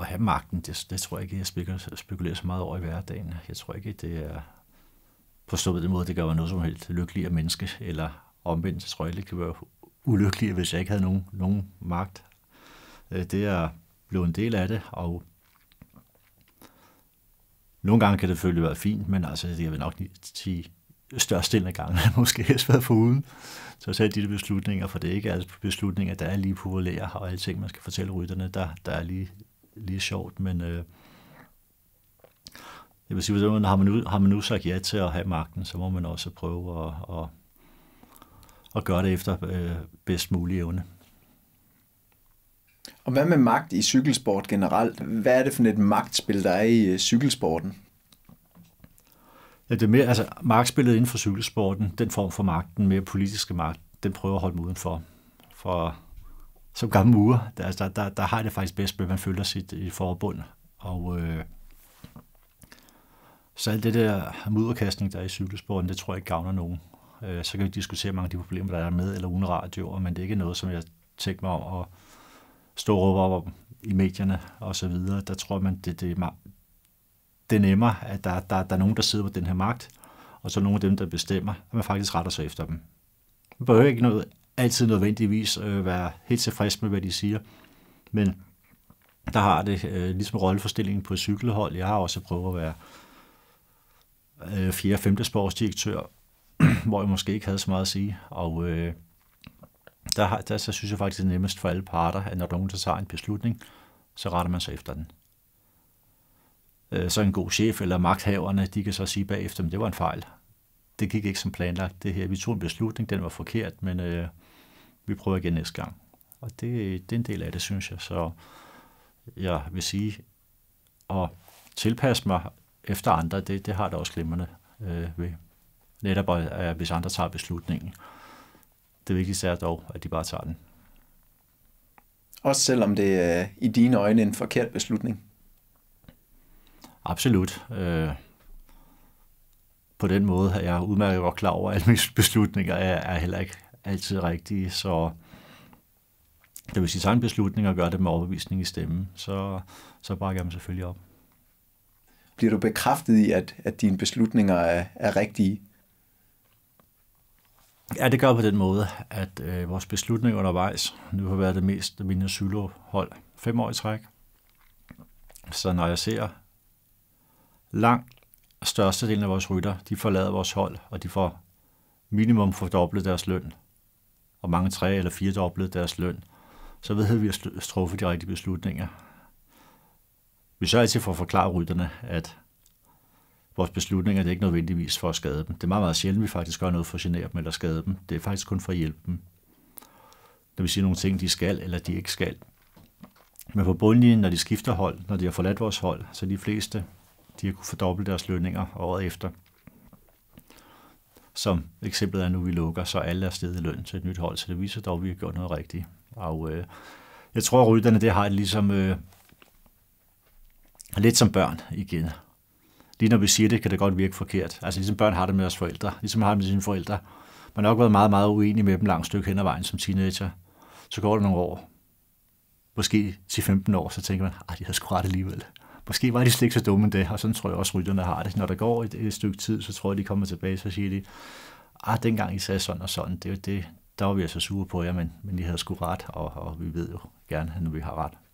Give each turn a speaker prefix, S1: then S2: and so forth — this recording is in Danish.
S1: at have magten, det, det tror jeg ikke, jeg spekulerer, spekulerer så meget over i hverdagen. Jeg tror ikke, det er forstået den måde, det gør mig noget som helst lykkeligere menneske, eller omvendt, så tror jeg ikke, det være ulykkeligere, hvis jeg ikke havde nogen, nogen magt. Øh, det er blevet en del af det, og nogle gange kan det selvfølgelig være fint, men altså, det jeg vil nok sige, størstedelen af gangen måske helst været foruden. Så selv de beslutninger, for det er ikke alle beslutninger, der er lige populære, og alle ting, man skal fortælle rytterne, der, der er lige lige sjovt, men øh, jeg vil sige, at har man, nu, har man nu sagt ja til at have magten, så må man også prøve at, at, at gøre det efter øh, bedst mulig evne. Og
S2: hvad med magt i cykelsport generelt? Hvad er det for et magtspil, der er i øh, cykelsporten?
S1: Ja, det er mere, altså, magtspillet inden for cykelsporten, den form for magten, mere politiske magt, den prøver at holde mig udenfor. For som gammel murer, der, der, altså, der, der har det faktisk bedst med, at man føler sit i forbund. Og øh, så alt det der mudderkastning, der er i cykelsporten, det tror jeg ikke gavner nogen. Øh, så kan vi diskutere mange af de problemer, der er med eller uden radioer, men det er ikke noget, som jeg tænker mig om at stå og råbe op om i medierne og så videre. Der tror man, det, det, er, det er nemmere, at der, der, der er nogen, der sidder på den her magt, og så nogle af dem, der bestemmer, at man faktisk retter sig efter dem. Man behøver ikke noget altid nødvendigvis øh, være helt tilfreds med, hvad de siger. Men der har det øh, ligesom rolleforstillingen på et cykelhold. Jeg har også prøvet at være øh, 4. og 5. sportsdirektør, hvor jeg måske ikke havde så meget at sige. Og øh, der, har, der så synes jeg faktisk, det er nemmest for alle parter, at når nogen der tager en beslutning, så retter man sig efter den. Øh, så en god chef eller magthaverne, de kan så sige bagefter, at det var en fejl. Det gik ikke som planlagt. Det her, vi tog en beslutning, den var forkert, men øh, vi prøver igen næste gang. Og det, det er en del af det, synes jeg. Så jeg vil sige, at tilpasse mig efter andre, det, det har det også glimrende øh, ved. Netop, at, hvis andre tager beslutningen. Det vigtigste er dog, at de bare tager den.
S2: Også selvom det er øh, i dine øjne en forkert beslutning?
S1: Absolut. Øh, på den måde er jeg udmærket godt klar over, at mine beslutninger er, er heller ikke altid rigtige, så det hvis sige, tager en beslutning og gør det med overbevisning i stemmen, så, så bakker jeg dem selvfølgelig op.
S2: Bliver du bekræftet i, at, at dine beslutninger er, er rigtige?
S1: Ja, det gør på den måde, at øh, vores beslutning undervejs nu har været det mest mine sylohold fem år i træk. Så når jeg ser langt størstedelen af vores rytter, de forlader vores hold, og de får minimum fordoblet deres løn og mange tre- eller firedoblede deres løn, så ved vi at truffe de rigtige beslutninger. Vi sørger altid for at forklare rytterne, at vores beslutninger det er ikke nødvendigvis for at skade dem. Det er meget, meget sjældent, at vi faktisk gør noget for at genere dem eller skade dem. Det er faktisk kun for at hjælpe dem. Når vi siger nogle ting, de skal eller de ikke skal. Men på bundlinjen, når de skifter hold, når de har forladt vores hold, så de fleste, de har kunnet fordoble deres lønninger året efter – som eksemplet er nu, vi lukker, så alle er stedet i løn til et nyt hold, så det viser dog, at vi har gjort noget rigtigt. Og øh, jeg tror, at rytterne det har det ligesom øh, lidt som børn igen. Lige når vi siger det, kan det godt virke forkert. Altså ligesom børn har det med deres forældre, ligesom har det med sine forældre. Man har nok været meget, meget uenig med dem langt stykke hen ad vejen som teenager. Så går det nogle år, måske 10-15 år, så tænker man, at de har sgu ret alligevel måske var de slet ikke så dumme det, og sådan tror jeg også, rytterne har det. Når der går et, et stykke tid, så tror jeg, de kommer tilbage, så siger de, ah, dengang I sagde sådan og sådan, det, det, der var vi altså sure på jer, men, men I havde sgu ret, og, og vi ved jo gerne, at nu vi har ret.